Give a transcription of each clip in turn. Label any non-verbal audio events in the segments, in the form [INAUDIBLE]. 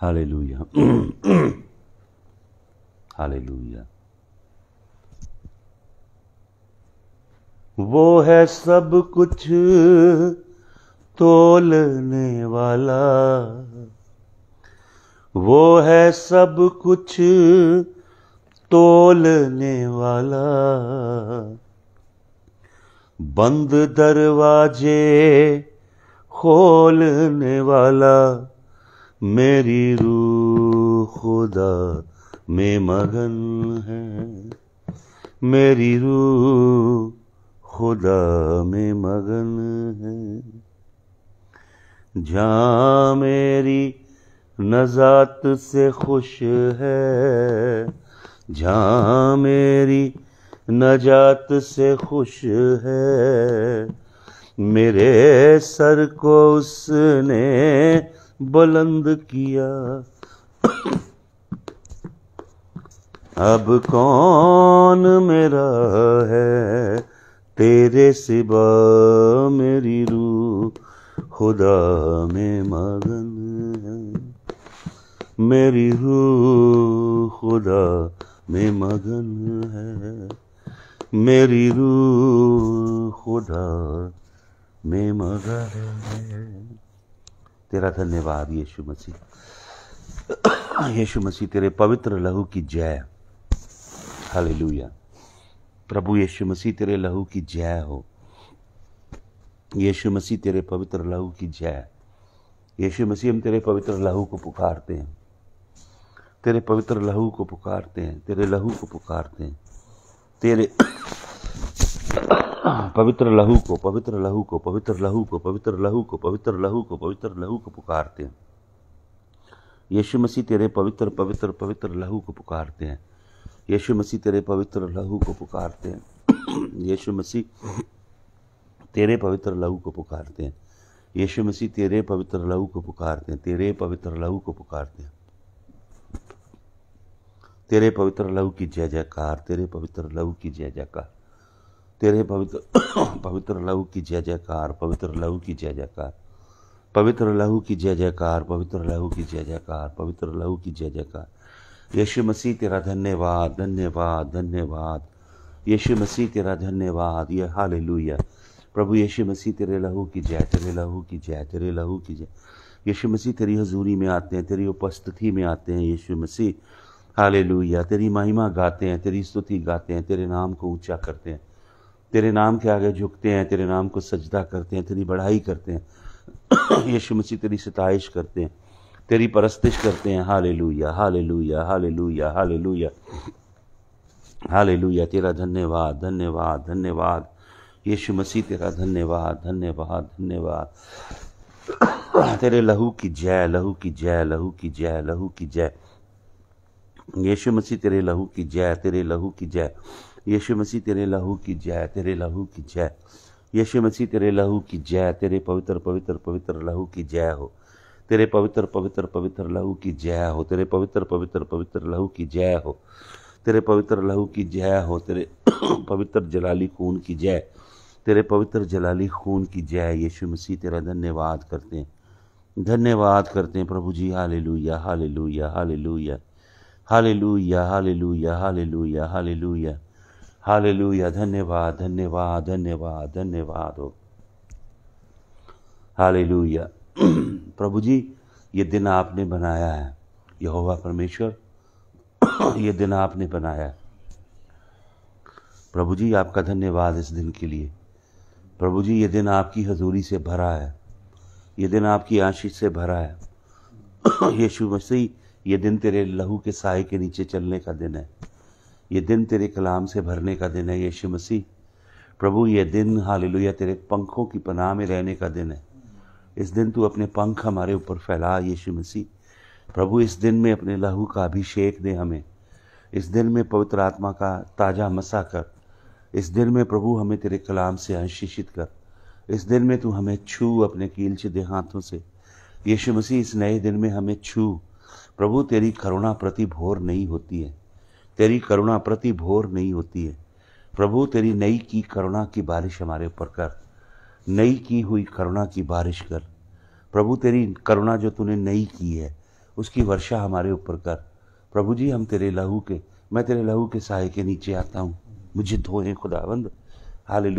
Hallelujah. [CLEARS THROAT] Hallelujah. वो है सब कुछ तोलने वाला वो है सब कुछ तोलने वाला बंद दरवाजे खोलने वाला मेरी रूह खुदा में मगन है मेरी रूह खुदा में मगन है जहाँ मेरी नजात से खुश है जहाँ मेरी नजात से खुश है मेरे सर को उसने बुलंद किया अब कौन मेरा है तेरे सिवा मेरी रू खुदा में मगन है मेरी रू खुदा में मगन है मेरी रू खुदा में मगन है तेरा धन्यवाद यीशु मसीह [COUGHS] यीशु मसीह तेरे पवित्र लहू की जय हालेलुया प्रभु यीशु मसीह तेरे लहू की जय हो यीशु मसीह तेरे पवित्र लहू की जय यीशु मसीह हम तेरे पवित्र लहू को पुकारते हैं तेरे पवित्र लहू को पुकारते हैं तेरे लहू को पुकारते हैं तेरे पवित्र लहू को पवित्र लहू को पवित्र लहू को पवित्र लहू को पवित्र लहू को पवित्र लहू को पुकारते हैं यीशु मसीह तेरे पवित्र पवित्र पवित्र लहू को पुकारते हैं यीशु मसीह तेरे पवित्र लहू को पुकारते हैं यीशु मसीह तेरे पवित्र लहू को पुकारते हैं यीशु मसीह तेरे पवित्र लहू को पुकारते हैं तेरे पवित्र लहू को पुकारते हैं तेरे पवित्र लहू की जय जयकार तेरे पवित्र लहू की जय जयकार तेरे पवित्र [COUGHS] पवित्र लहू की जय जयकार पवित्र लहू की जय जयकार पवित्र लहू की जय जयकार पवित्र लहू की जय जयकार पवित्र लहू की जय जयकार यीशु मसीह तेरा धन्यवाद धन्यवाद धन्यवाद यीशु मसीह तेरा धन्यवाद ये हाल प्रभु यीशु मसीह तेरे लहू की जय तेरे लहू की जय तेरे लहू की जय यीशु मसीह तेरी हजूरी में आते हैं तेरी उपस्थिति में आते हैं यीशु मसीह हाल तेरी महिमा गाते हैं तेरी स्तुति गाते हैं तेरे नाम को ऊंचा करते हैं तेरे नाम के आगे झुकते हैं तेरे नाम को सजदा करते हैं तेरी बढ़ाई करते हैं [CLEARS THROAT] यीशु मसीह तेरी सताइश करते हैं तेरी परस्तिश करते हैं हाले लुया हाले लुया हाले लुया हाले लुया हाले लुया तेरा धन्यवाद धन्यवाद धन्यवाद यीशु मसीह तेरा धन्यवाद धन्यवाद धन्यवाद [CLEARS THROAT] तेरे लहू की जय लहू की जय लहू की जय लहू की जय यीशु मसीह तेरे लहू की जय तेरे लहू की जय यीशु मसीह तेरे लहू की जय तेरे लहू की जय यीशु मसीह तेरे लहू की जय तेरे पवित्र पवित्र पवित्र लहू की जय हो तेरे पवित्र पवित्र पवित्र लहू की जय हो तेरे पवित्र पवित्र पवित्र लहू की जय हो तेरे पवित्र लहू की जय हो तेरे [CLEARS THROAT] पवित्र जलाली खून की जय तेरे पवित्र जलाली खून की जय यीशु मसीह तेरा धन्यवाद करते हैं धन्यवाद करते हैं प्रभु जी हाले या हाले लू हाले हाल हाले या हाले लूया हाले लूया हाले या हाल लूया धन्यवाद धन्यवाद धन्यवाद धन्यवाद हो हाल लूया प्रभु जी ये दिन आपने बनाया है यहोवा परमेश्वर [CLEARS THROAT] ये दिन आपने बनाया है प्रभु जी आपका धन्यवाद इस दिन के लिए प्रभु जी ये दिन आपकी हजूरी से भरा है ये दिन आपकी आशीष से भरा है [CLEARS THROAT] यीशु मसीह ये दिन तेरे लहू के साय के नीचे चलने का दिन है ये दिन तेरे कलाम से भरने का दिन है यीशु मसीह प्रभु ये दिन हाल तेरे पंखों की पनाह में रहने का दिन है इस दिन तू अपने पंख हमारे ऊपर फैला यीशु मसीह प्रभु इस दिन में अपने लहू का अभिषेक दे हमें इस दिन में पवित्र आत्मा का ताजा मसा कर इस दिन में प्रभु हमें तेरे कलाम से अंशिषित कर इस दिन में तू हमें छू अपने कील दे हाथों से यीशु मसीह इस नए दिन में हमें छू प्रभु तेरी करुणा प्रति भोर नहीं होती है तेरी करुणा प्रति भोर नहीं होती है प्रभु तेरी नई की करुणा की बारिश हमारे ऊपर कर नई की हुई करुणा की बारिश कर प्रभु तेरी करुणा जो तूने नई की है उसकी वर्षा हमारे ऊपर कर प्रभु जी हम तेरे लहू के मैं तेरे लहू के साय के नीचे आता हूँ मुझे धोए खुदाबंद हाल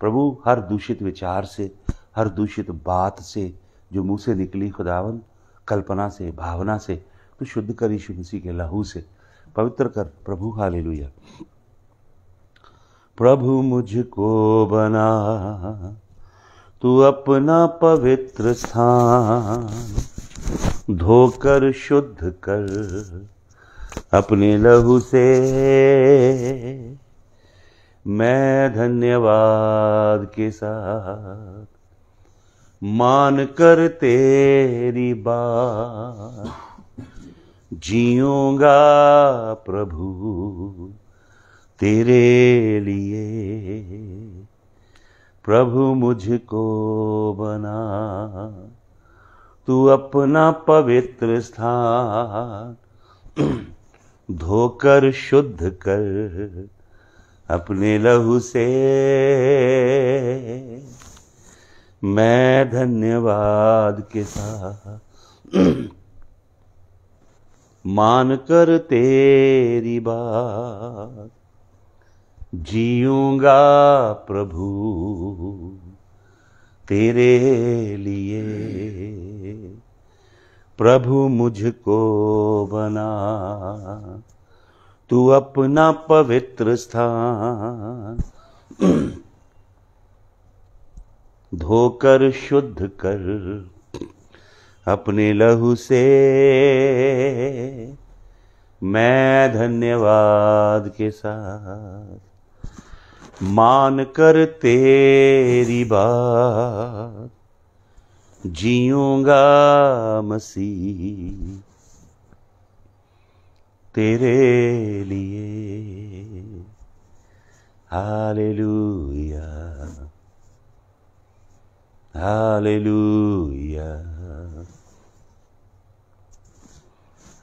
प्रभु हर दूषित विचार से हर दूषित बात से जो मुँह से निकली खुदावंद कल्पना से भावना से तो शुद्ध करी शुभ मसीह के लहू से पवित्र कर प्रभु हालेलुया प्रभु मुझको बना तू अपना पवित्र स्थान धोकर शुद्ध कर अपने लहू से मैं धन्यवाद के साथ मान कर तेरी बात जीऊंगा प्रभु तेरे लिए प्रभु मुझको बना तू अपना पवित्र स्थान [CLEARS THROAT] धोकर शुद्ध कर अपने लहू से मैं धन्यवाद के साथ [CLEARS THROAT] मान कर तेरी बात जीऊंगा प्रभु तेरे लिए प्रभु मुझको बना तू अपना पवित्र स्थान [CLEARS THROAT] धोकर शुद्ध कर अपने लहू से मैं धन्यवाद के साथ मान कर तेरी बात जीऊंगा मसीह तेरे लिए hallelujah hallelujah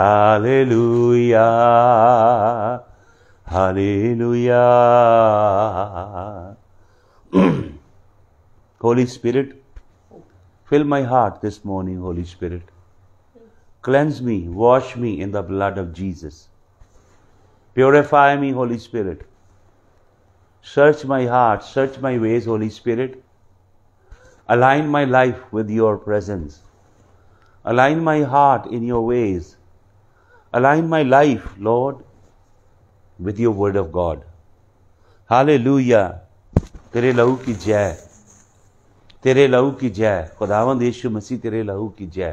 Hallelujah. Hallelujah. [CLEARS THROAT] Holy Spirit, fill my heart this morning, Holy Spirit. Cleanse me, wash me in the blood of Jesus. Purify me, Holy Spirit. Search my heart, search my ways, Holy Spirit. Align my life with your presence. Align my heart in your ways align Align my life, Lord, with your word of God. Hallelujah. तेरे लहू की जय तेरे लहू की जय खुदावंद यीशु मसीह तेरे लहू की जय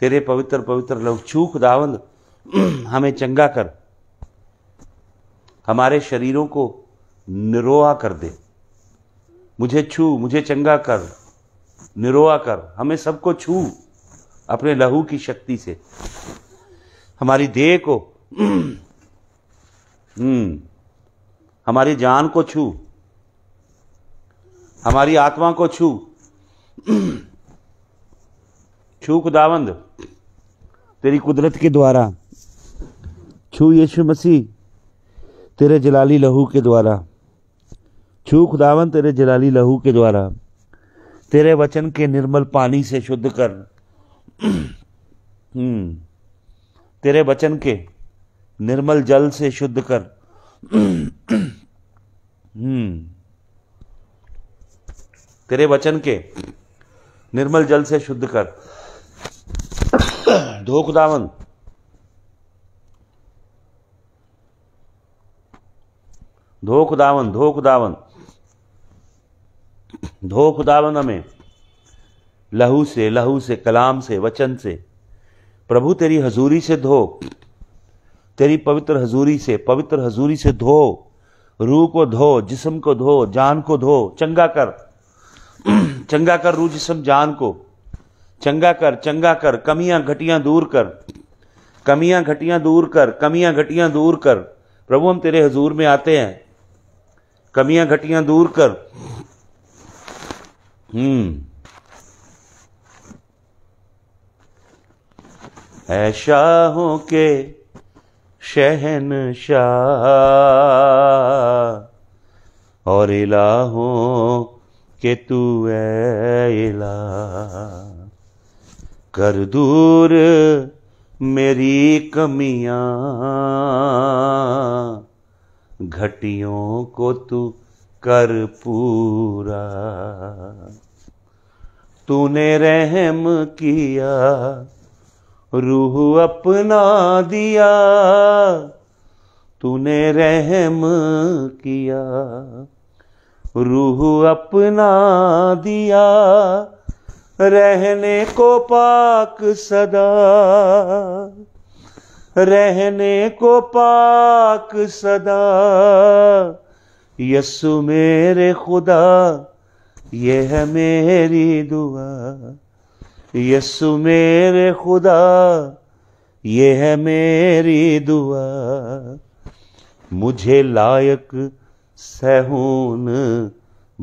तेरे पवित्र पवित्र लहू छू खुदावंद [CLEARS THROAT] हमें चंगा कर हमारे शरीरों को निरोआ कर दे मुझे छू मुझे चंगा कर निरोआ कर हमें सबको छू अपने लहू की शक्ति से हमारी देह को हम्म, हमारी जान को छू हमारी आत्मा को छू छू खुदावंद तेरी कुदरत के द्वारा छू यीशु मसीह तेरे जलाली लहू के द्वारा छू खुदावंद तेरे जलाली लहू के द्वारा तेरे वचन के निर्मल पानी से शुद्ध कर हम्म तेरे वचन के निर्मल जल से शुद्ध कर हम्म। तेरे वचन के निर्मल जल से शुद्ध कर धो खुदावन धो खुदावन धो खुदावन धो खुदावन हमें लहू से लहू से कलाम से वचन से प्रभु तेरी हजूरी से धो तेरी पवित्र हजूरी से पवित्र हजूरी से धो रूह को धो जिसम को धो जान को धो चंगा कर चंगा कर रूह जिसम जान को चंगा कर चंगा कर कमियां घटियां दूर कर कमियां घटियां दूर कर कमियां घटियां दूर कर प्रभु हम तेरे हजूर में आते हैं कमियां घटियां दूर कर हम्म है शाहों के शहन शाह और इलाहों के तू इला कर दूर मेरी कमियां घटियों को तू कर पूरा तूने रहम किया रूह अपना दिया तूने रहम किया रूह अपना दिया रहने को पाक सदा रहने को पाक सदा यसु मेरे खुदा यह मेरी दुआ यसु मेरे खुदा ये है मेरी दुआ मुझे लायक सहून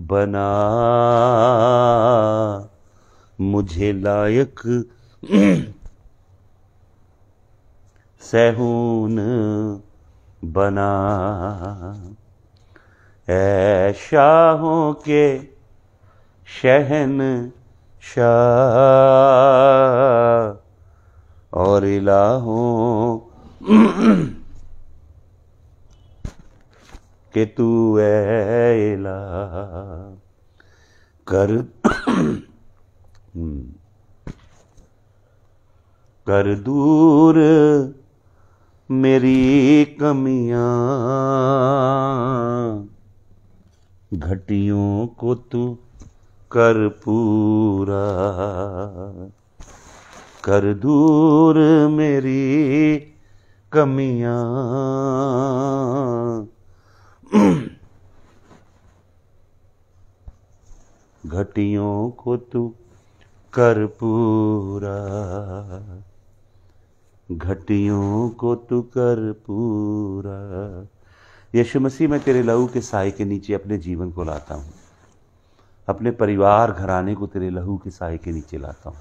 बना मुझे लायक [CLEARS THROAT] सहून बना ऐ शाहों के शहन शाह और इलाहों [CLEARS THROAT] के तू एला कर [CLEARS THROAT] कर दूर मेरी कमियां घटियों को तू कर पूरा कर दूर मेरी कमियां घटियों को तू कर पूरा घटियों को तू कर पूरा यीशु मसीह मैं तेरे लहू के साय के नीचे अपने जीवन को लाता हूँ अपने परिवार घराने को तेरे लहू के साय के नीचे लाता हूँ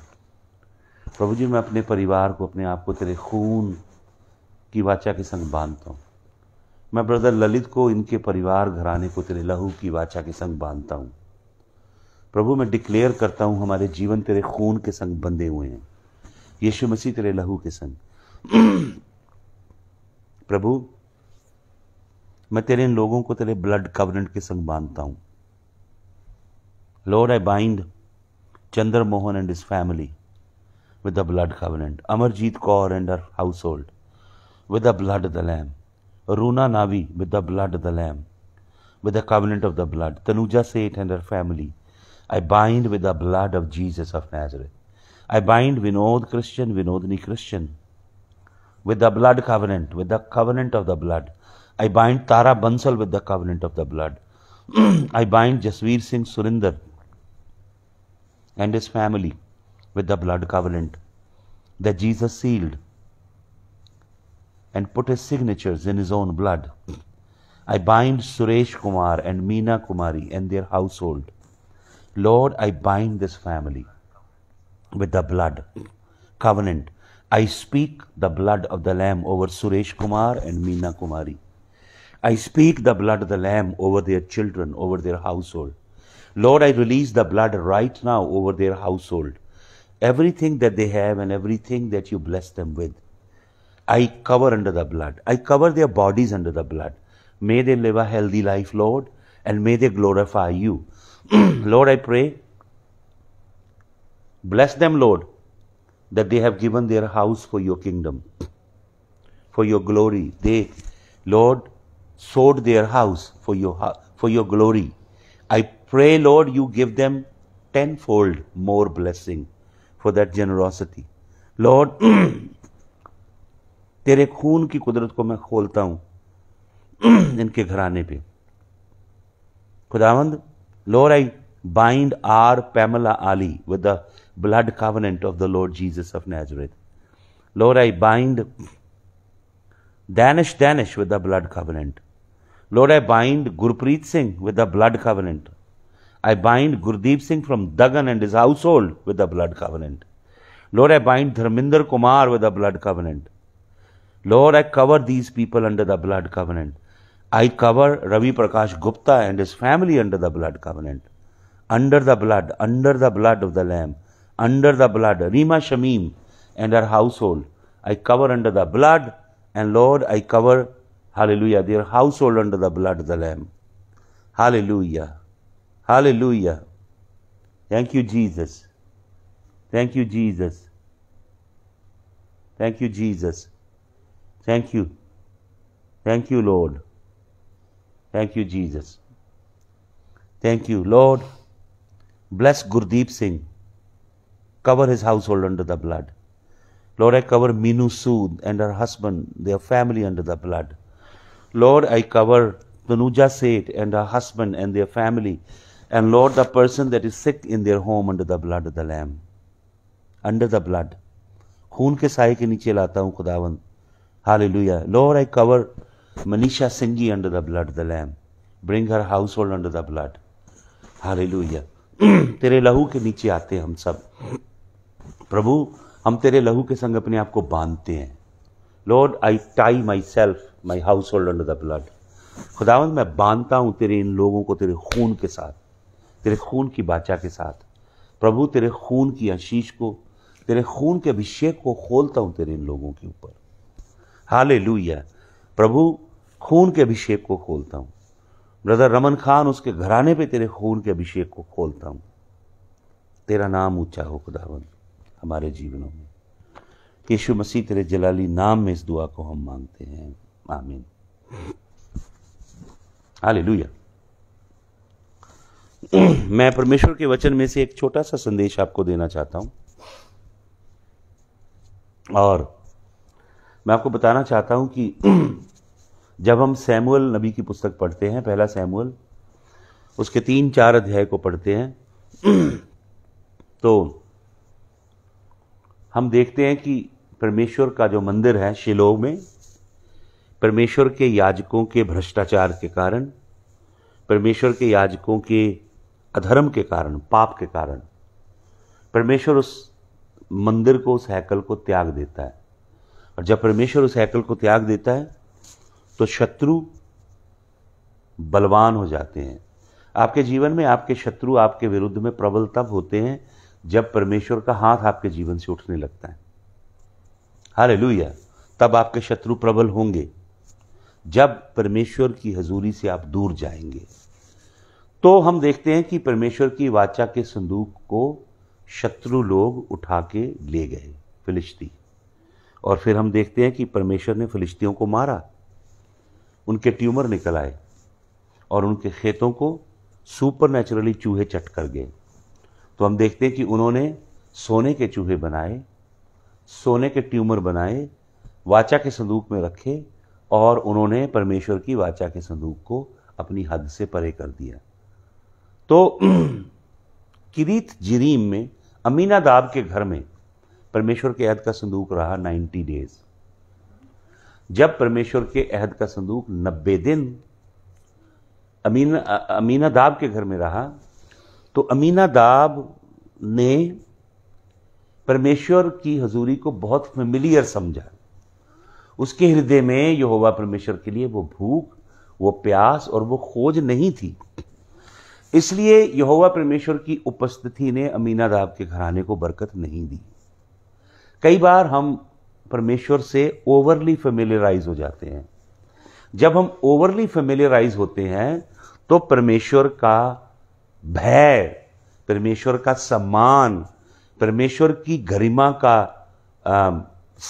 प्रभु जी मैं अपने परिवार को अपने आप को तेरे खून की वाचा के संग बांधता हूँ मैं ब्रदर ललित को इनके परिवार घराने को तेरे लहू की वाचा के संग बांधता हूँ प्रभु मैं डिक्लेयर करता हूँ हमारे जीवन तेरे खून के संग बंधे हुए हैं यीशु मसीह तेरे लहू के संग प्रभु मैं तेरे इन लोगों को तेरे ब्लड कवरेंट के संग बांधता हूँ Lord, I bind Chandra Mohan and his family with the blood covenant, Amarjeet Kaur and her household with the blood of the Lamb, Runa Navi with the blood of the Lamb, with the covenant of the blood, Tanuja Seth and her family. I bind with the blood of Jesus of Nazareth. I bind Vinod Christian, Vinodini Christian with the blood covenant, with the covenant of the blood. I bind Tara Bansal with the covenant of the blood. [CLEARS THROAT] I bind Jasveer Singh Surinder and his family with the blood covenant that Jesus sealed and put his signatures in his own blood. I bind Suresh Kumar and Meena Kumari and their household. Lord, I bind this family with the blood covenant. I speak the blood of the Lamb over Suresh Kumar and Meena Kumari. I speak the blood of the Lamb over their children, over their household. Lord, I release the blood right now over their household. Everything that they have and everything that you bless them with, I cover under the blood. I cover their bodies under the blood. May they live a healthy life, Lord, and may they glorify you. [CLEARS THROAT] Lord, I pray, bless them, Lord, that they have given their house for your kingdom, for your glory. They, Lord, sowed their house for your, for your glory. I Pray, Lord, you give them tenfold more blessing for that generosity. Lord, tere khoon ki kudrat ko main kholta hu inke gharane pe khudawand Lord, I bind our Pamela Ali with the blood covenant of the Lord Jesus of Nazareth. Lord, I bind Danish Danish with the blood covenant. Lord, I bind Gurpreet Singh with the blood covenant. I bind Gurdeep Singh from Dagan and his household with the blood covenant. Lord, I bind Dharminder Kumar with the blood covenant. Lord, I cover these people under the blood covenant. I cover Ravi Prakash Gupta and his family under the blood covenant. Under the blood, under the blood of the Lamb, under the blood, Rima Shamim and her household. I cover under the blood, and Lord, I cover, hallelujah, their household under the blood of the Lamb. Hallelujah. Hallelujah. Thank you, Jesus. Thank you, Jesus. Thank you, Jesus. Thank you. Thank you, Lord. Thank you, Jesus. Thank you, Lord. Bless Gurdeep Singh. Cover his household under the blood. Lord, I cover Minu Sood and her husband, their family under the blood. Lord, I cover Tanuja Seth and her husband and their family And Lord, the person that is sick in their home under the blood of the Lamb, under the blood, खून के साय के नीचे लाता हूँ खुदावंद Hallelujah. Lord, I cover Manisha Singhi under the blood of the Lamb, bring her household under the blood, Hallelujah. तेरे लहू के नीचे आते हैं हम सब प्रभु हम तेरे लहू के संग अपने आप को बांधते हैं Lord I tie myself my household under the blood खुदावंद मैं बांधता हूँ तेरे इन लोगों को तेरे खून के साथ तेरे खून की बाचा के साथ प्रभु तेरे खून की आशीष को तेरे खून के अभिषेक को खोलता हूँ तेरे इन लोगों के ऊपर हाले प्रभु खून के अभिषेक को खोलता हूं ब्रदर रमन खान उसके घराने पे तेरे खून के अभिषेक को खोलता हूं तेरा नाम ऊंचा हो खुदावन हमारे जीवनों में यीशु मसीह तेरे जलाली नाम में इस दुआ को हम मांगते हैं आमीन हालेलुया [CLEARS THROAT] मैं परमेश्वर के वचन में से एक छोटा सा संदेश आपको देना चाहता हूं और मैं आपको बताना चाहता हूं कि [CLEARS THROAT] जब हम सैमुअल नबी की पुस्तक पढ़ते हैं पहला सैमुअल उसके तीन चार अध्याय को पढ़ते हैं [CLEARS THROAT] तो हम देखते हैं कि परमेश्वर का जो मंदिर है शिलो में परमेश्वर के याजकों के भ्रष्टाचार के कारण परमेश्वर के याजकों के अधर्म के कारण पाप के कारण परमेश्वर उस मंदिर को उस हैकल को त्याग देता है और जब परमेश्वर उस हैकल को त्याग देता है तो शत्रु बलवान हो जाते हैं आपके जीवन में आपके शत्रु आपके विरुद्ध में प्रबल तब होते हैं जब परमेश्वर का हाथ आपके जीवन से उठने लगता है हालेलुया तब आपके शत्रु प्रबल होंगे जब परमेश्वर की हजूरी से आप दूर जाएंगे तो हम देखते हैं कि परमेश्वर की वाचा के संदूक को शत्रु लोग उठा के ले गए फिलिश्ती और फिर हम देखते हैं कि परमेश्वर ने फिलिश्तियों को मारा उनके ट्यूमर निकल आए और उनके खेतों को सुपर नेचुरली चूहे चट कर गए तो हम देखते हैं कि उन्होंने सोने के चूहे बनाए सोने के ट्यूमर बनाए वाचा के संदूक में रखे और उन्होंने परमेश्वर की वाचा के संदूक को अपनी हद से परे कर दिया तो [CLEARS THROAT] किरीत जिरीम में अमीना दाब के घर में परमेश्वर के अहद का संदूक रहा 90 डेज जब परमेश्वर के अहद का संदूक 90 दिन अमीना अमीना दाब के घर में रहा तो अमीना दाब ने परमेश्वर की हजूरी को बहुत फेमिलियर समझा उसके हृदय में यहोवा परमेश्वर के लिए वो भूख वो प्यास और वो खोज नहीं थी इसलिए यहोवा परमेश्वर की उपस्थिति ने अमीना अमीनादाब के घराने को बरकत नहीं दी कई बार हम परमेश्वर से ओवरली फेमिलियराइज हो जाते हैं जब हम ओवरली फेमिलियराइज होते हैं तो परमेश्वर का भय परमेश्वर का सम्मान परमेश्वर की गरिमा का आ,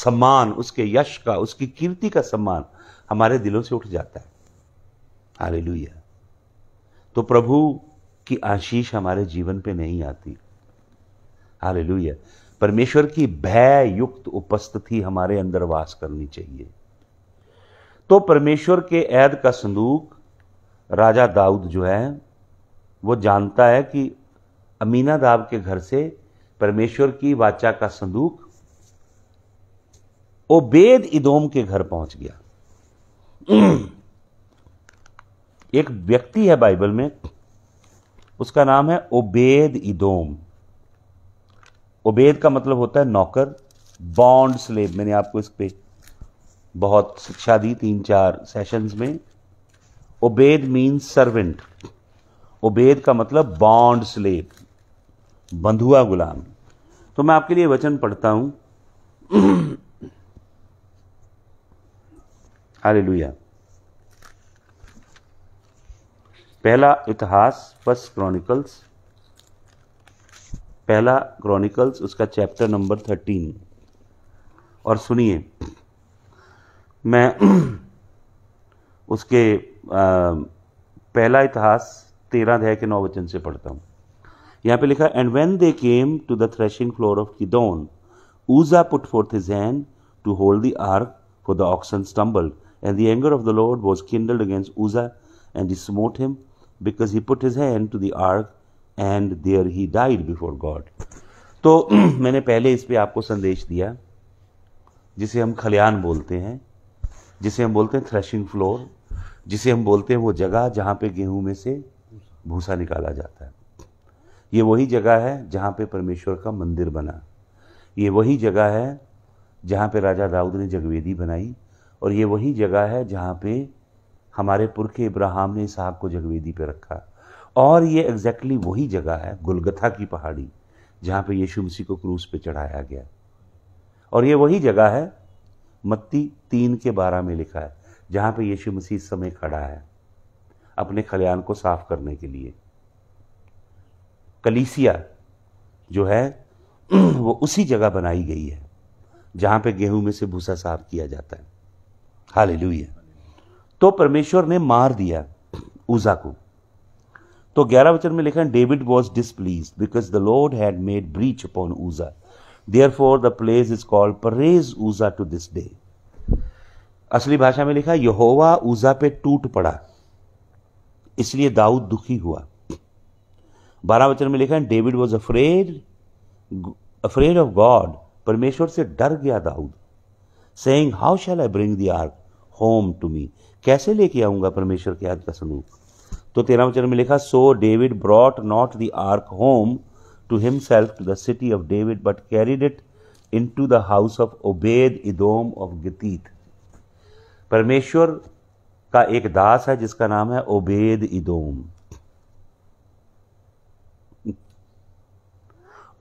सम्मान उसके यश का उसकी कीर्ति का सम्मान हमारे दिलों से उठ जाता है हाल तो प्रभु की आशीष हमारे जीवन पे नहीं आती हाल परमेश्वर की भय युक्त उपस्थिति हमारे अंदर वास करनी चाहिए तो परमेश्वर के ऐद का संदूक राजा दाऊद जो है वो जानता है कि अमीना दाब के घर से परमेश्वर की वाचा का संदूक ओबेद इदोम के घर पहुंच गया एक व्यक्ति है बाइबल में उसका नाम है ओबेद इदोम उबेद का मतलब होता है नौकर बॉन्ड स्लेब मैंने आपको इस पे बहुत शिक्षा दी तीन चार सेशंस में ओबेद मीन्स सर्वेंट ओबेद का मतलब बॉन्ड स्लेब बंधुआ गुलाम तो मैं आपके लिए वचन पढ़ता हूं [COUGHS] लुया पहला इतिहास फर्स्ट क्रॉनिकल्स पहला क्रॉनिकल्स उसका चैप्टर नंबर थर्टीन और सुनिए मैं [CLEARS THROAT] उसके आ, पहला इतिहास तेरह अध्याय के नौ वचन से पढ़ता हूँ यहाँ पे लिखा and when they came to the threshing floor of Chidon Uzza put forth his hand to hold the ark for the oxen stumble and the anger of the Lord was kindled against Uzza and he smote him because he put his hand to the ark and and he died before God तो [CLEARS THROAT] मैंने पहले इस पर आपको संदेश दिया जिसे हम खलियान बोलते हैं जिसे हम बोलते हैं थ्रेशिंग फ्लोर जिसे हम बोलते हैं वो जगह जहाँ पे गेहूं में से भूसा निकाला जाता है ये वही जगह है जहाँ पे परमेश्वर का मंदिर बना ये वही जगह है जहाँ पे राजा दाऊद ने जगवेदी बनाई और ये वही जगह है जहाँ पे हमारे पुरखे इब्राहिम ने इसहाक को जगवेदी पर रखा और ये एग्जैक्टली exactly वही जगह है गुलगथा की पहाड़ी जहाँ पे यीशु मसीह को क्रूस पे चढ़ाया गया और ये वही जगह है मत्ती तीन के बारह में लिखा है जहाँ पे यीशु मसीह इस समय खड़ा है अपने खलियान को साफ करने के लिए कलीसिया जो है वो उसी जगह बनाई गई है जहाँ पे गेहूं में से भूसा साफ किया जाता है हालेलुया तो परमेश्वर ने मार दिया ऊजा को तो ग्यारह वचन में लिखा David was displeased because the Lord had made breach upon Uzza therefore the place is called Perez Uzza to this day असली भाषा में लिखा यहोवा ऊजा पे टूट पड़ा इसलिए दाऊद दुखी हुआ बारह वचन में लिखा David was afraid afraid of God परमेश्वर से डर गया दाऊद saying how shall I bring दर्थ आर्क होम टू मी कैसे लेके आऊंगा परमेश्वर के याद का स्वरूप तो तेरह वचन में लिखा so David brought not the ark home to himself to the city of David but carried it into the house of Obed Edom of Gittite परमेश्वर का एक दास है जिसका नाम है ओबेद इदोम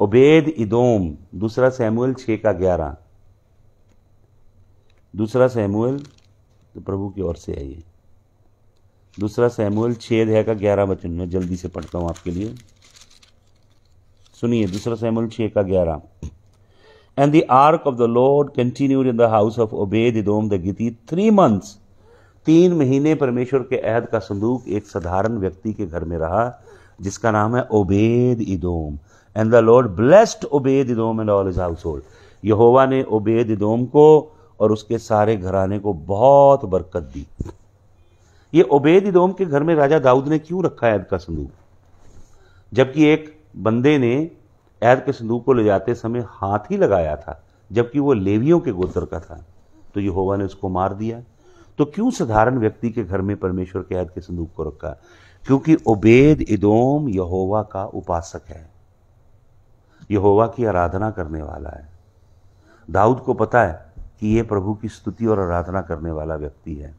ओबेद इदोम दूसरा सैमुअल छ का ग्यारह दूसरा सैमुअल तो प्रभु की ओर से है ये दूसरा सैमुअल छेद है का ग्यारह वचन में जल्दी से पढ़ता हूँ आपके लिए सुनिए दूसरा सैमुअल छः का ग्यारह and the ark of the Lord continued in the house of Obed Edom the Gittite three months तीन महीने परमेश्वर के अहद का संदूक एक साधारण व्यक्ति के घर में रहा जिसका नाम है Obed Edom and the Lord blessed Obed Edom and all his household यहोवा ने ओबेद इदोम को और उसके सारे घराने को बहुत बरकत दी ये उबेद इदोम के घर में राजा दाऊद ने क्यों रखा ऐद का संदूक जबकि एक बंदे ने ऐद के संदूक को ले जाते समय हाथ ही लगाया था जबकि वो लेवियों के गोत्र का था तो यहोवा ने उसको मार दिया तो क्यों साधारण व्यक्ति के घर में परमेश्वर के ऐद के संदूक को रखा क्योंकि उबेद इदोम यहोवा का उपासक है यहोवा की आराधना करने वाला है दाऊद को पता है कि ये प्रभु की स्तुति और आराधना करने वाला व्यक्ति है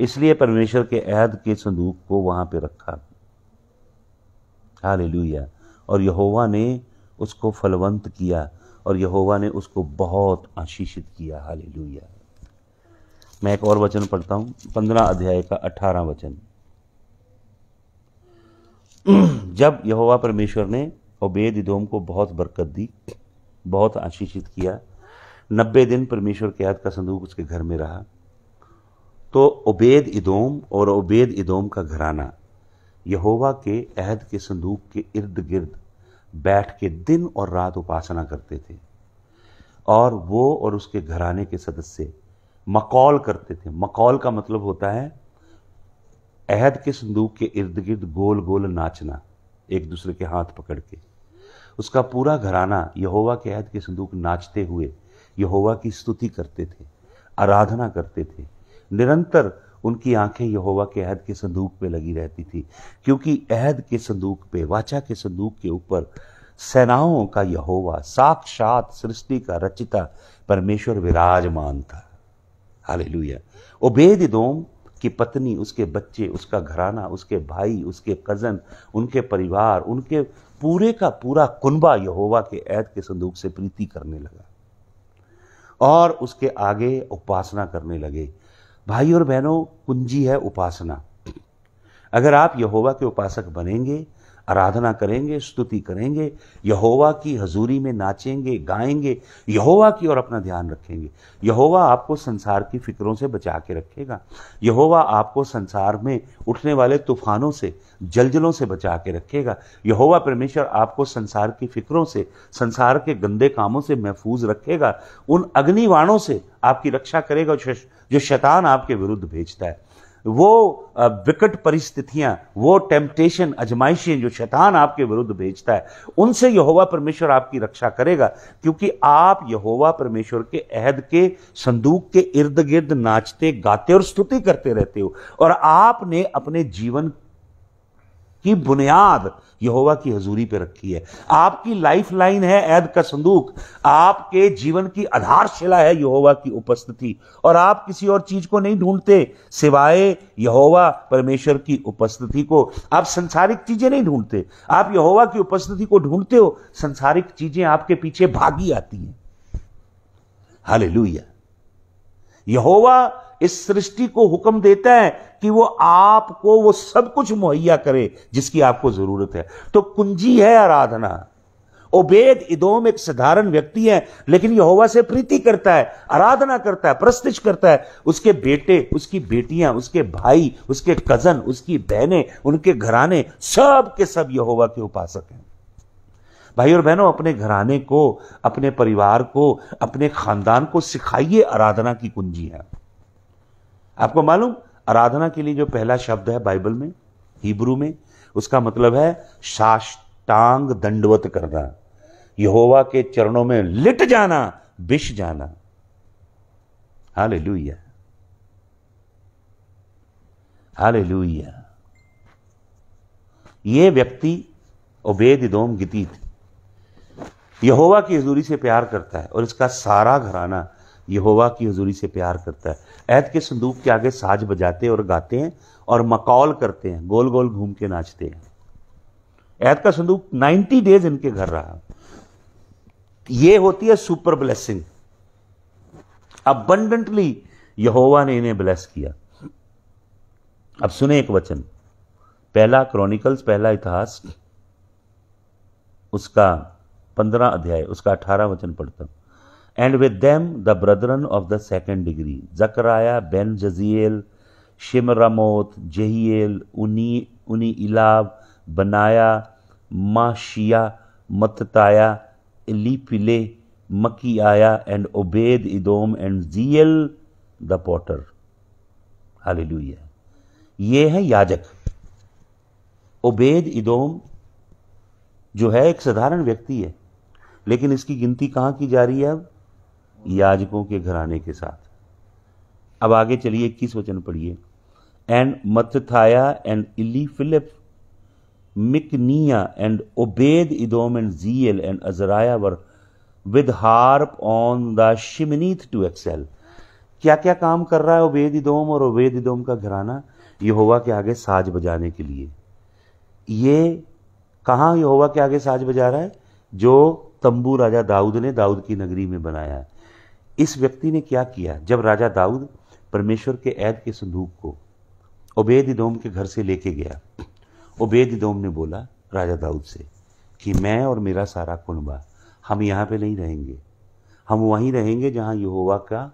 इसलिए परमेश्वर के अहद के संदूक को वहां पे रखा हाल और यहोवा ने उसको फलवंत किया और यहोवा ने उसको बहुत आशीषित किया हाल मैं एक और वचन पढ़ता हूं पंद्रह अध्याय का अठारह वचन जब यहोवा परमेश्वर ने ओबेद इदोम को बहुत बरकत दी बहुत आशीषित किया नब्बे दिन परमेश्वर के याद का संदूक उसके घर में रहा तो उबेद इदोम और उबेद इदोम का घराना यहोवा के अहद के संदूक के इर्द गिर्द बैठ के दिन और रात उपासना करते थे और वो और उसके घराने के सदस्य मकौल करते थे मकौल का मतलब होता है अहद के संदूक के इर्द गिर्द गोल गोल नाचना एक दूसरे के हाथ पकड़ के उसका पूरा घराना यहोवा के अहद के संदूक नाचते हुए यहोवा की स्तुति करते थे आराधना करते थे निरंतर उनकी आंखें यहोवा के अहद के संदूक पे लगी रहती थी क्योंकि अहद के संदूक पे वाचा के संदूक के ऊपर सेनाओं का यहोवा साक्षात सृष्टि का रचिता परमेश्वर विराजमान था हाल लुया ओबेदोम की पत्नी उसके बच्चे उसका घराना उसके भाई उसके कज़न उनके परिवार उनके पूरे का पूरा कुनबा यहोवा के ऐद के संदूक से प्रीति करने लगा और उसके आगे उपासना करने लगे भाई और बहनों कुंजी है उपासना अगर आप यहोवा के उपासक बनेंगे आराधना करेंगे स्तुति करेंगे यहोवा की हजूरी में नाचेंगे गाएंगे यहोवा की ओर अपना ध्यान रखेंगे यहोवा आपको संसार की फिक्रों से बचा के रखेगा यहोवा आपको संसार में उठने वाले तूफानों से जलजलों से बचा के रखेगा यहोवा परमेश्वर आपको संसार की फिक्रों से संसार के गंदे कामों से महफूज रखेगा उन अग्निवाणों से आपकी रक्षा करेगा जो शैतान आपके विरुद्ध भेजता है वो विकट परिस्थितियां वो टेम्पटेशन अजमाइशें जो शैतान आपके विरुद्ध भेजता है उनसे यहोवा परमेश्वर आपकी रक्षा करेगा क्योंकि आप यहोवा परमेश्वर के अहद के संदूक के इर्द गिर्द नाचते गाते और स्तुति करते रहते हो और आपने अपने जीवन की बुनियाद यहोवा की हजूरी पे रखी है आपकी लाइफ लाइन है ऐद का संदूक आपके जीवन की आधारशिला है यहोवा की उपस्थिति और आप किसी और चीज को नहीं ढूंढते सिवाय यहोवा परमेश्वर की उपस्थिति को आप संसारिक चीजें नहीं ढूंढते आप यहोवा की उपस्थिति को ढूंढते हो संसारिक चीजें आपके पीछे भागी आती हैं हाल हालेलुया यहोवा इस सृष्टि को हुक्म देता है कि वो आपको वो सब कुछ मुहैया करे जिसकी आपको जरूरत है तो कुंजी है आराधना ओबेद इदोम एक साधारण व्यक्ति है लेकिन होवा से प्रीति करता है आराधना करता है प्रस्तिश करता है उसके बेटे उसकी बेटियां उसके भाई उसके कजन उसकी बहनें उनके घराने सब के सब यहोवा के उपासक हैं भाई और बहनों अपने घराने को अपने परिवार को अपने खानदान को सिखाइए आराधना की कुंजी है आपको मालूम आराधना के लिए जो पहला शब्द है बाइबल में हिब्रू में उसका मतलब है साष्टांग दंडवत करना यहोवा के चरणों में लिट जाना विष जाना हाले लुइया हाले लुइया ये व्यक्ति ओबेद इदोम गीतीत यहोवा की हजूरी से प्यार करता है और इसका सारा घराना यहोवा की हजूरी से प्यार करता है ऐत के संदूक के आगे साज बजाते और गाते हैं और मकौल करते हैं गोल गोल घूम के नाचते हैं ऐत का संदूक 90 डेज इनके घर रहा यह होती है सुपर ब्लेसिंग अबंडेंटली यहोवा ने इन्हें ब्लेस किया अब सुने एक वचन पहला क्रॉनिकल्स पहला इतिहास उसका पंद्रह अध्याय उसका अठारह वचन पढ़ता and with them the brethren of the second degree, Zachariah ben Jaziel, Shimramoth, Jehiel, Uni, Uni Ilab, Benaiah, Mashiah, Mattatiah, Elipile, Makiah, and Obed Edom, and Ziel the potter. Hallelujah. ये हैं याजक ओबेद इदोम जो है एक साधारण व्यक्ति है लेकिन इसकी गिनती कहाँ की जा रही है अब याजकों के घराने के साथ अब आगे चलिए इक्कीस वचन पढ़िए and Mattithiah and Eliphelet मिकनिया and Obed Edom and Jeiel and Azaziah were with harp on the Sheminith to excel क्या क्या काम कर रहा है ओबेद इदोम और ओबेद इदोम का घराना यहोवा के आगे साज बजाने के लिए ये कहाँ यहोवा के आगे साज बजा रहा है जो तंबू राजा दाऊद ने दाऊद की नगरी में बनाया है इस व्यक्ति ने क्या किया जब राजा दाऊद परमेश्वर के ऐद के संदूक को ओबेद इदोम के घर से लेके गया ओबेद इदोम ने बोला राजा दाऊद से कि मैं और मेरा सारा कुनबा हम यहाँ पे नहीं रहेंगे हम वहीं रहेंगे जहाँ यहोवा का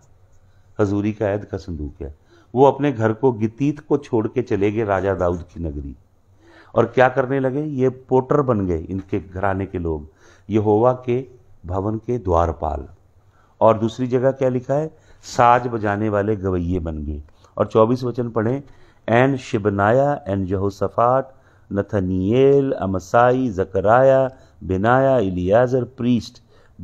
हजूरी का ऐद का संदूक है वो अपने घर को गितीत को छोड़ के चले गए राजा दाऊद की नगरी और क्या करने लगे ये पोटर बन गए इनके घराने के लोग यहोवा के भवन के द्वारपाल और दूसरी जगह क्या लिखा है साज बजाने वाले गवैये बन गए और चौबीस वचन पढ़ें and Shebaniah and Jehoshaphat Nethaneel Amasai Zechariah Benaiah Eliezer priest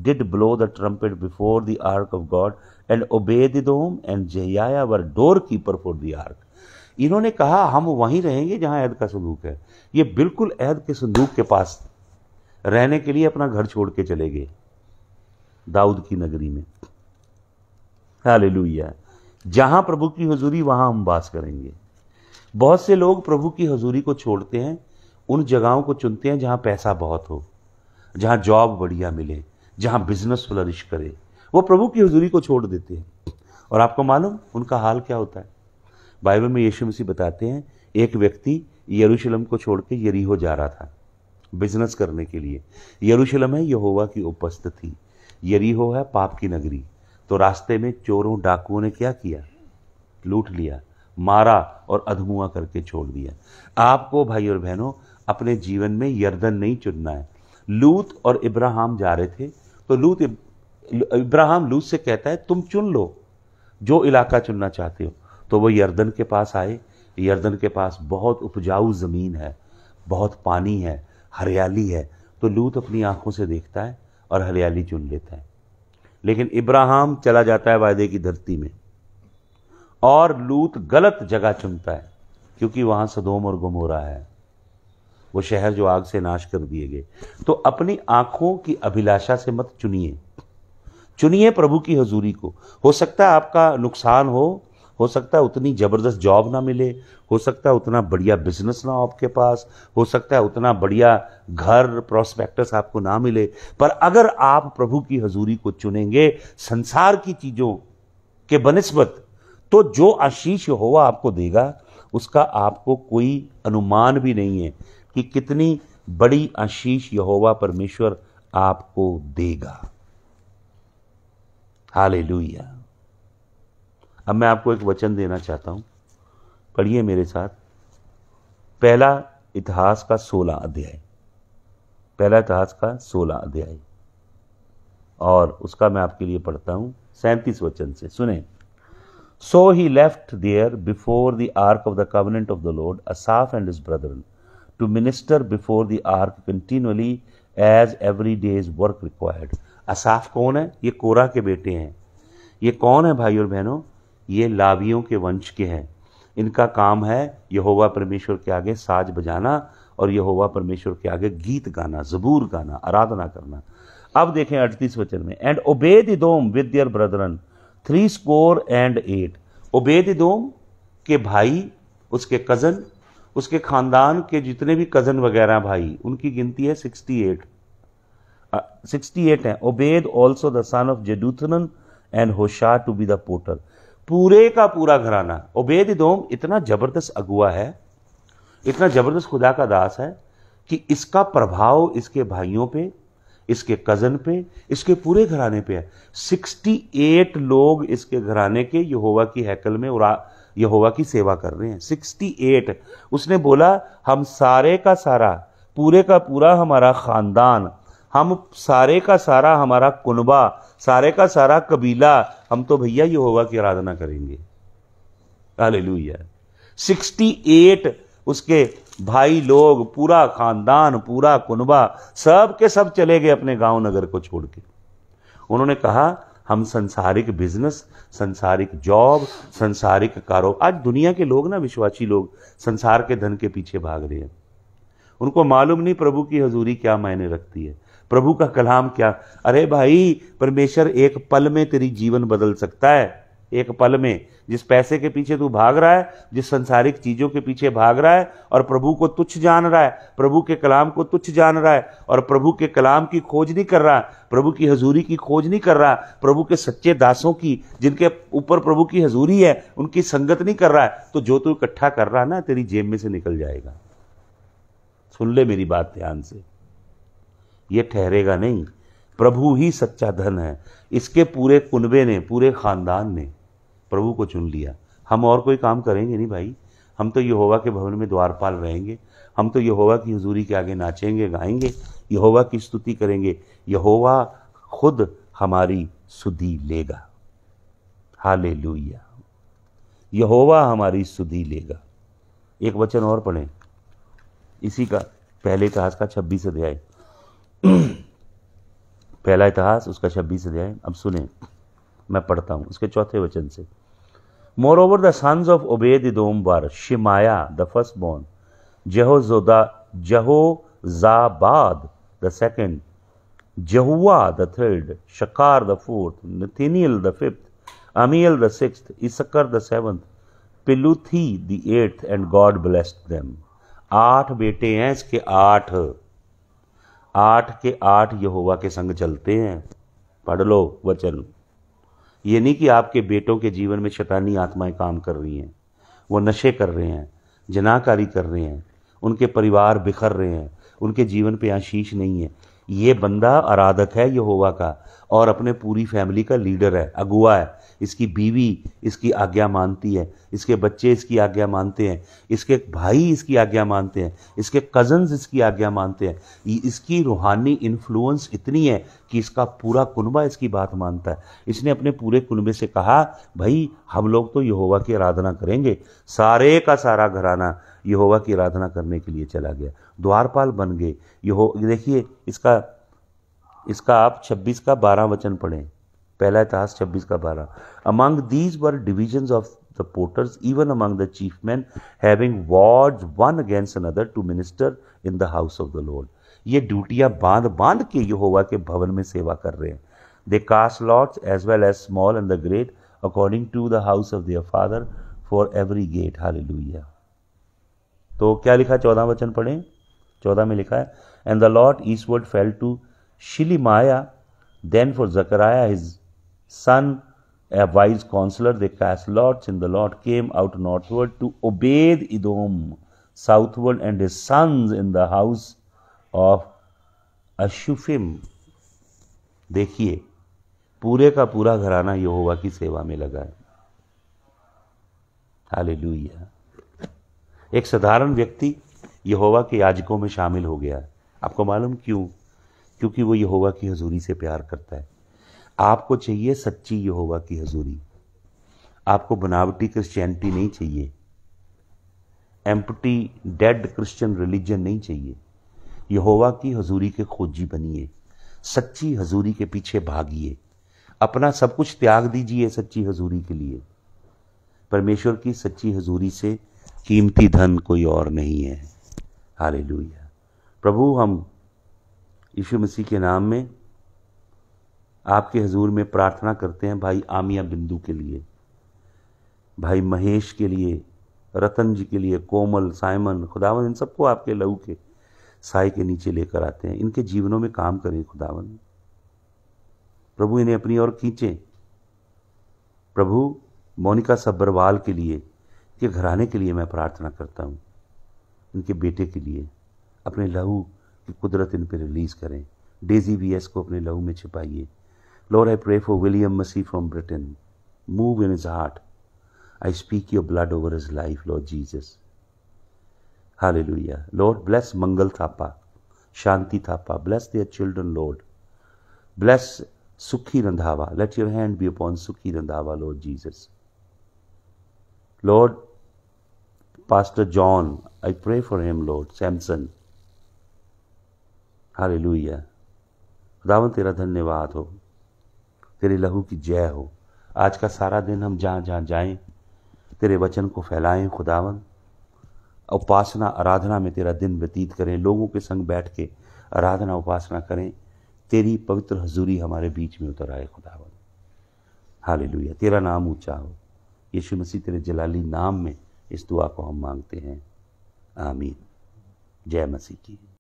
did blow the trumpet before the ark of God and Obed Edom and Jehiah were door keeper for the ark इन्होंने कहा हम वहीं रहेंगे जहां ऐद का संदूक है ये बिल्कुल ऐद के संदूक के पास रहने के लिए अपना घर छोड़ के चले गए दाऊद की नगरी में हालेलुया जहां प्रभु की हजूरी वहां हम वास करेंगे बहुत से लोग प्रभु की हजूरी को छोड़ते हैं उन जगहों को चुनते हैं जहां पैसा बहुत हो जहां जॉब बढ़िया मिले जहां बिजनेस फ्लरिश करे वो प्रभु की हजूरी को छोड़ देते हैं और आपको मालूम उनका हाल क्या होता है बाइबल में यीशु मसीह बताते हैं एक व्यक्ति यरूशलेम को छोड़ के यरीहो जा रहा था बिजनेस करने के लिए यरूशलेम है यहोवा की उपस्थिति यरीहो है पाप की नगरी तो रास्ते में चोरों डाकुओं ने क्या किया लूट लिया मारा और अधमुआ करके छोड़ दिया आपको भाई और बहनों अपने जीवन में यर्दन नहीं चुनना है लूत और इब्राहिम जा रहे थे तो लूत इब्राहिम लूत से कहता है तुम चुन लो जो इलाका चुनना चाहते हो तो वो यर्दन के पास आए यर्दन के पास बहुत उपजाऊ ज़मीन है बहुत पानी है हरियाली है तो लूत अपनी आंखों से देखता है और हरियाली चुन लेता है लेकिन इब्राहिम चला जाता है वायदे की धरती में और लूत गलत जगह चुनता है क्योंकि वहां सदोम और गुम हो रहा है वो शहर जो आग से नाश कर दिए गए तो अपनी आंखों की अभिलाषा से मत चुनिए चुनिए प्रभु की हजूरी को हो सकता है आपका नुकसान हो हो सकता है उतनी ज़बरदस्त जॉब ना मिले हो सकता है उतना बढ़िया बिजनेस ना आपके पास हो सकता है उतना बढ़िया घर प्रोस्पेक्टस आपको ना मिले पर अगर आप प्रभु की हजूरी को चुनेंगे संसार की चीज़ों के बनस्बत तो जो आशीष होवा आपको देगा उसका आपको कोई अनुमान भी नहीं है कि कितनी बड़ी आशीष यहोवा परमेश्वर आपको देगा लुया अब मैं आपको एक वचन देना चाहता हूं पढ़िए मेरे साथ पहला इतिहास का सोलह अध्याय पहला इतिहास का सोलह अध्याय और उसका मैं आपके लिए पढ़ता हूं सैंतीस वचन से सुने so he left there before the ark of the covenant of the Lord Asaph and his brethren to minister before the ark continually as every day is work required Asaph कौन है ये कोरा के बेटे हैं ये कौन है भाई और बहनों ये लावियों के वंश के हैं इनका काम है यहोवा परमेश्वर के आगे साज बजाना और यहोवा परमेश्वर के आगे गीत गाना जबूर गाना आराधना करना अब देखें अड़तीस वचन में and Obed Edom with their brethren three score and eight Obed Edom के भाई उसके कज़न उसके खानदान के जितने भी कज़न वगैरह भाई उनकी गिनती है सिक्सटी एट सिक्सटी एट है Obed also the son of Jeduthun and Hosah to be the porter पूरे का पूरा घराना उबेद दोम इतना ज़बरदस्त अगुआ है इतना ज़बरदस्त खुदा का दास है कि इसका प्रभाव इसके भाइयों पे इसके कज़न पे इसके पूरे घराने पे है सिक्सटी एट लोग इसके घराने के यहोवा की हैकल में और यहोवा की सेवा कर रहे हैं सिक्सटी एट उसने बोला हम सारे का सारा पूरे का पूरा हमारा ख़ानदान हम सारे का सारा हमारा कुनबा सारे का सारा कबीला हम तो भैया ये होगा कि आराधना करेंगे हालेलुया 68 उसके भाई लोग पूरा खानदान पूरा कुनबा सब के सब चले गए अपने गांव नगर को छोड़ के उन्होंने कहा हम संसारिक बिजनेस संसारिक जॉब संसारिक कारोबार आज दुनिया के लोग ना विश्वासी लोग संसार के धन के पीछे भाग रहे हैं उनको मालूम नहीं प्रभु की हजूरी क्या मायने रखती है प्रभु का कलाम क्या अरे भाई परमेश्वर एक पल में तेरी जीवन बदल सकता है एक पल में जिस पैसे के पीछे तू भाग रहा है जिस संसारिक चीज़ों के पीछे भाग रहा है और प्रभु को तुच्छ जान रहा है प्रभु के कलाम को तुच्छ जान रहा है और प्रभु के कलाम की खोज नहीं कर रहा प्रभु की हजूरी की खोज नहीं कर रहा प्रभु के सच्चे दासों की जिनके ऊपर प्रभु की हजूरी है उनकी संगत नहीं कर रहा है तो जो तू इकट्ठा कर रहा है ना तेरी जेब में से निकल जाएगा सुन ले मेरी बात ध्यान से ये ठहरेगा नहीं प्रभु ही सच्चा धन है इसके पूरे कुनबे ने पूरे खानदान ने प्रभु को चुन लिया हम और कोई काम करेंगे नहीं भाई हम तो यहोवा के भवन में द्वारपाल रहेंगे हम तो यहोवा की हजूरी के आगे नाचेंगे गाएंगे यहोवा की स्तुति करेंगे यहोवा खुद हमारी सुधी लेगा हाले लुया यहोवा हमारी सुधी लेगा एक वचन और पढ़ें इसी का पहले का आज का छब्बीस अध्याय [CLEARS THROAT] पहला इतिहास उसका छब्बीस अध्याय अब सुने मैं पढ़ता हूँ उसके चौथे वचन से moreover the sons of Obed Edom were Shemaiah the first born जहोजोदा Jehozabad the second Joah the third Sacar the fourth Nethaneel the fifth Ammiel the six Issachar the seventh Peulthai the eighth and God blessed them आठ बेटे हैं इसके आठ आठ के आठ यहोवा के संग चलते हैं पढ़ लो वचन ये नहीं कि आपके बेटों के जीवन में शैतानी आत्माएं काम कर रही हैं वो नशे कर रहे हैं जनाकारी कर रहे हैं उनके परिवार बिखर रहे हैं उनके जीवन पे आशीष नहीं है ये बंदा आराधक है यहोवा का और अपने पूरी फैमिली का लीडर है अगुआ है इसकी बीवी इसकी आज्ञा मानती है इसके बच्चे इसकी आज्ञा मानते हैं इसके भाई इसकी आज्ञा मानते हैं इसके कज़न्स इसकी आज्ञा मानते हैं इसकी रूहानी इन्फ्लुएंस इतनी है कि इसका पूरा कुनबा इसकी बात मानता है इसने अपने पूरे कुनबे से कहा भाई हम लोग तो यहोवा की आराधना करेंगे सारे का सारा घराना यहोवा की आराधना करने के लिए चला गया द्वारपाल बन गए यहो देखिए इसका इसका आप 26 का 12 वचन पढ़ें पहला इतिहास 26 का 12 among these were division of the porters even among the chief men having ward one against another to minister in the house of the Lord ये ड्यूटियां बांध बांध के यहोवा के भवन में सेवा कर रहे हैं they cast lots as well as small and the great according to the house of their father for every gate हाल हालेलुया तो क्या लिखा है चौदह वचन पढ़े चौदह में लिखा है and the lot eastward fell to Shelemiah then for Zechariah his son a wise counsellor they cast lot in the lot came out northward to Obed Edom southward and his son in the house of Asuppim देखिए पूरे का पूरा घराना यहोवा की सेवा में लगा है हालेलुया एक साधारण व्यक्ति यहोवा के याजकों में शामिल हो गया आपको मालूम क्यों क्योंकि वो यहोवा की हजूरी से प्यार करता है आपको चाहिए सच्ची यहोवा की हजूरी आपको बनावटी क्रिश्चियनिटी नहीं चाहिए एम्पटी डेड क्रिश्चियन रिलीजन नहीं चाहिए यहोवा की हजूरी के खोजी बनिए सच्ची हजूरी के पीछे भागिए अपना सब कुछ त्याग दीजिए सच्ची हजूरी के लिए परमेश्वर की सच्ची हजूरी से कीमती धन कोई और नहीं है हाल प्रभु हम यीशु मसीह के नाम में आपके हजूर में प्रार्थना करते हैं भाई आमिया बिंदु के लिए भाई महेश के लिए रतन जी के लिए कोमल साइमन खुदावन इन सबको आपके लहू के साय के नीचे लेकर आते हैं इनके जीवनों में काम करें खुदावन प्रभु इन्हें अपनी ओर खींचे प्रभु मोनिका सब्बरवाल के लिए के घराने के लिए मैं प्रार्थना करता हूँ इनके बेटे के लिए अपने लहू की कुदरत इन पर रिलीज़ करें डेजी वी एस को अपने लहू में छिपाइए Lord I pray for William Massey from Britain move in his heart I speak your blood over his life Lord Jesus hallelujah Lord bless Mangal Thapa Shanti Thapa bless their children Lord bless Sukhi Randhawa let your hand be upon Sukhi Randhawa Lord Jesus Lord Pastor John, I pray for him, Lord. Samson. Hallelujah खुदावन तेरा धन्यवाद हो तेरे लहू की जय हो आज का सारा दिन हम जहाँ जहाँ जाएं तेरे वचन को फैलाएं खुदावन उपासना आराधना में तेरा दिन व्यतीत करें लोगों के संग बैठ के आराधना उपासना करें तेरी पवित्र हजूरी हमारे बीच में उतर आए खुदावन हालेलुया तेरा नाम ऊंचा हो यीशु मसीह तेरे जलाली नाम में इस दुआ को हम मांगते हैं आमीन जय मसीह की